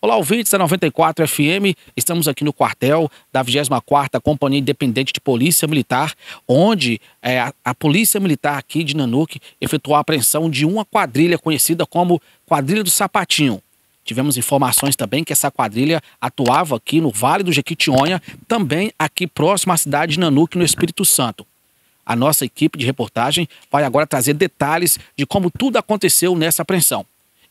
Olá, ouvintes da 94 FM. Estamos aqui no quartel da 24ª Companhia Independente de Polícia Militar, onde é, a, a, Polícia Militar aqui de Nanuque efetuou a apreensão de uma quadrilha conhecida como Quadrilha do Sapatinho. Tivemos informações também que essa quadrilha atuava aqui no Vale do Jequitinhonha, também aqui próximo à cidade de Nanuque, no Espírito Santo. A nossa equipe de reportagem vai agora trazer detalhes de como tudo aconteceu nessa apreensão.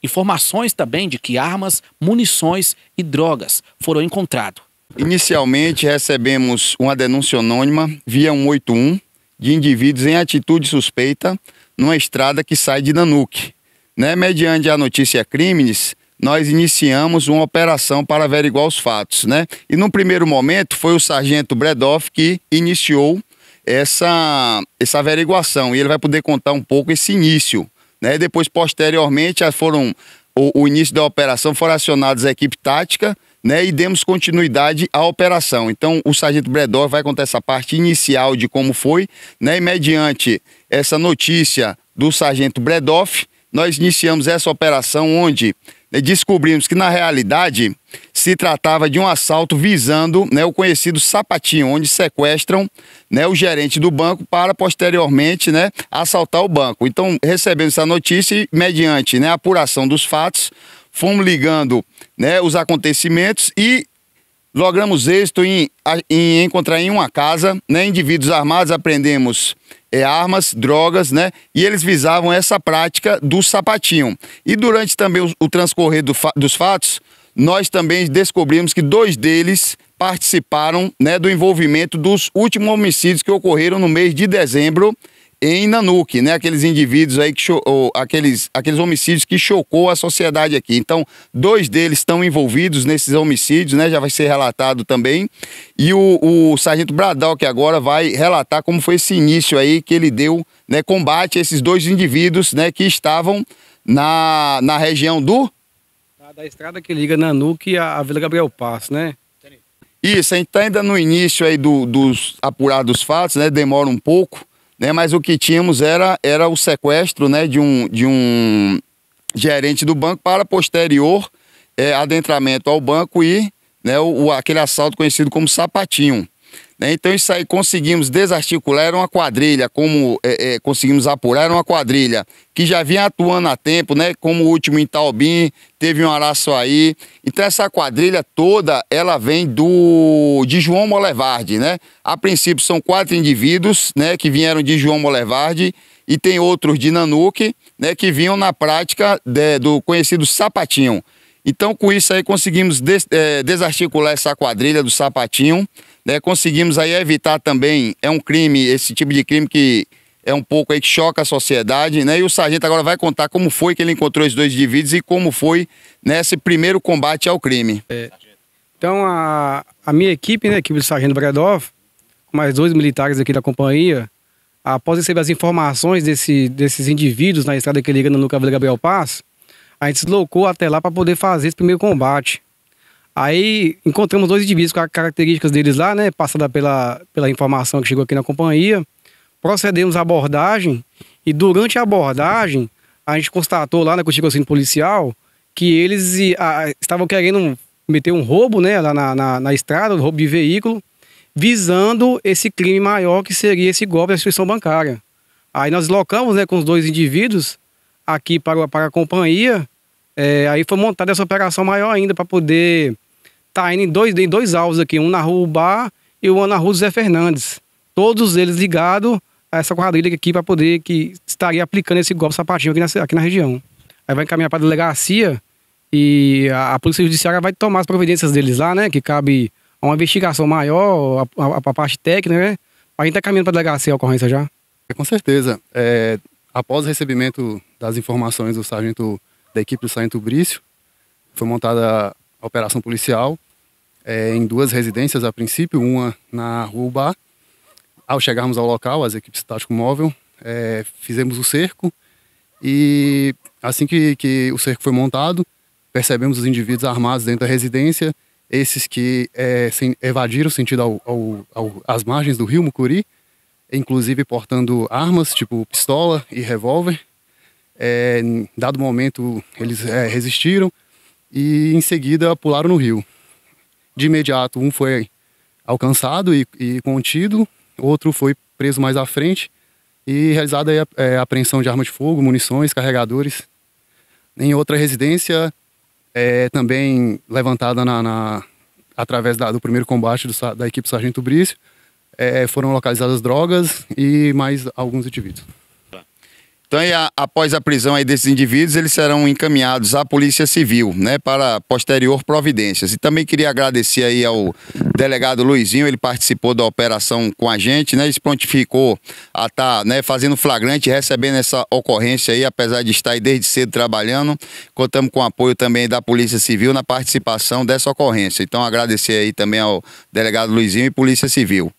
Informações também de que armas, munições e drogas foram encontradas. Inicialmente recebemos uma denúncia anônima via 181 de indivíduos em atitude suspeita numa estrada que sai de Nanuque. Né? Mediante a notícia crimes, nós iniciamos uma operação para averiguar os fatos. Né? E no primeiro momento foi o sargento Bredoff que iniciou essa, essa averiguação e ele vai poder contar um pouco esse início né? Depois, posteriormente, foram o, o início da operação, foram acionadas a equipe tática né? e demos continuidade à operação. Então, o sargento Bredor vai contar essa parte inicial de como foi, né? e mediante essa notícia do sargento Bredoff, nós iniciamos essa operação onde né, descobrimos que, na realidade, se tratava de um assalto visando né, o conhecido sapatinho, onde sequestram né, o gerente do banco para posteriormente né, assaltar o banco. Então, recebendo essa notícia e mediante né, a apuração dos fatos, fomos ligando né, os acontecimentos e logramos êxito em, em encontrar em uma casa né, indivíduos armados, aprendemos é, eh, armas, drogas, né? E eles visavam essa prática do sapatinho. E durante também o, o transcorrer do dos fatos, nós também descobrimos que dois deles participaram né, do envolvimento dos últimos homicídios que ocorreram no mês de dezembro em Nanuque, né? Aqueles indivíduos aí que ou, aqueles aqueles homicídios que chocou a sociedade aqui. Então, dois deles estão envolvidos nesses homicídios, né? Já vai ser relatado também. E o, o sargento Bradal que agora vai relatar como foi esse início aí que ele deu, né? Combate a esses dois indivíduos, né? Que estavam na, na região do da estrada que liga Nanuque à, à Vila Gabriel Passo, né? Isso, a gente está ainda no início aí do, dos apurados fatos, né? Demora um pouco, né? Mas o que tínhamos era, era o sequestro, né? De um, de um gerente do banco para posterior é, adentramento ao banco e né, o, aquele assalto conhecido como sapatinho. Né? Então isso aí conseguimos desarticular, era uma quadrilha, como é, é, conseguimos apurar, era uma quadrilha que já vinha atuando há tempo, né? Como o último em Taubim, teve um aí, Então essa quadrilha toda, ela vem do de João Molevardi, né? A princípio são quatro indivíduos, né? Que vieram de João Molevardi e tem outros de Nanuque, né? Que vinham na prática de, do conhecido sapatinho. Então com isso aí conseguimos des, é, desarticular essa quadrilha do sapatinho, né? Conseguimos aí evitar também, é um crime, esse tipo de crime que é um pouco aí que choca a sociedade, né? E o sargento agora vai contar como foi que ele encontrou esses dois indivíduos e como foi nesse né, primeiro combate ao crime. É. Então a, a minha equipe, né, a equipe do sargento Bredov, mais dois militares aqui da companhia, após receber as informações desse, desses indivíduos na estrada que liga no Cavaleiro Gabriel Paz, a gente se deslocou até lá para poder fazer esse primeiro combate. Aí encontramos dois indivíduos com as características deles lá, né? Passada pela, pela informação que chegou aqui na companhia. Procedemos à abordagem e durante a abordagem a gente constatou lá na né, constituição policial que eles a, estavam querendo meter um roubo, né? Lá na, na, na estrada, um roubo de veículo, visando esse crime maior que seria esse golpe da instituição bancária. Aí nós deslocamos né, com os dois indivíduos aqui para, para a companhia. É, aí foi montada essa operação maior ainda para poder Tá indo em dois, em dois alvos aqui, um na rua Ubar e o um na rua José Fernandes. Todos eles ligados a essa quadrilha aqui para poder que estaria aplicando esse golpe sapatinho aqui na, aqui na região. Aí vai encaminhar para a delegacia e a, a, Polícia Judiciária vai tomar as providências deles lá, né? Que cabe uma investigação maior, a, a, a parte técnica, né? A gente está caminhando para a delegacia a ocorrência já? É, com certeza. É, após o recebimento das informações do sargento da equipe do sargento Brício, foi montada a operação policial é, em duas residências a princípio, uma na Rua Ubá. Ao chegarmos ao local, as equipes tático móvel, é, fizemos o cerco e assim que, que o cerco foi montado, percebemos os indivíduos armados dentro da residência, esses que é, evadiram sentido ao, ao, ao, às margens do rio Mucuri, inclusive portando armas, tipo pistola e revólver. É, em dado momento, eles é, resistiram e, em seguida, pularam no rio de imediato, um foi alcançado e, e contido, outro foi preso mais à frente e realizada a, é, a apreensão de armas de fogo, munições, carregadores. Em outra residência, é, também levantada na, na através da, do primeiro combate do, da equipe Sargento Brício, é, foram localizadas drogas e mais alguns indivíduos. Tanha, então, após a prisão aí desses indivíduos, eles serão encaminhados à Polícia Civil, né, para posterior providências. E também queria agradecer aí ao delegado Luizinho, ele participou da operação com a gente, né, se prontificou a estar, tá, né, fazendo flagrante, recebendo essa ocorrência aí, apesar de estar aí desde cedo trabalhando. Contamos com o apoio também da Polícia Civil na participação dessa ocorrência. Então, agradecer aí também ao delegado Luizinho e Polícia Civil.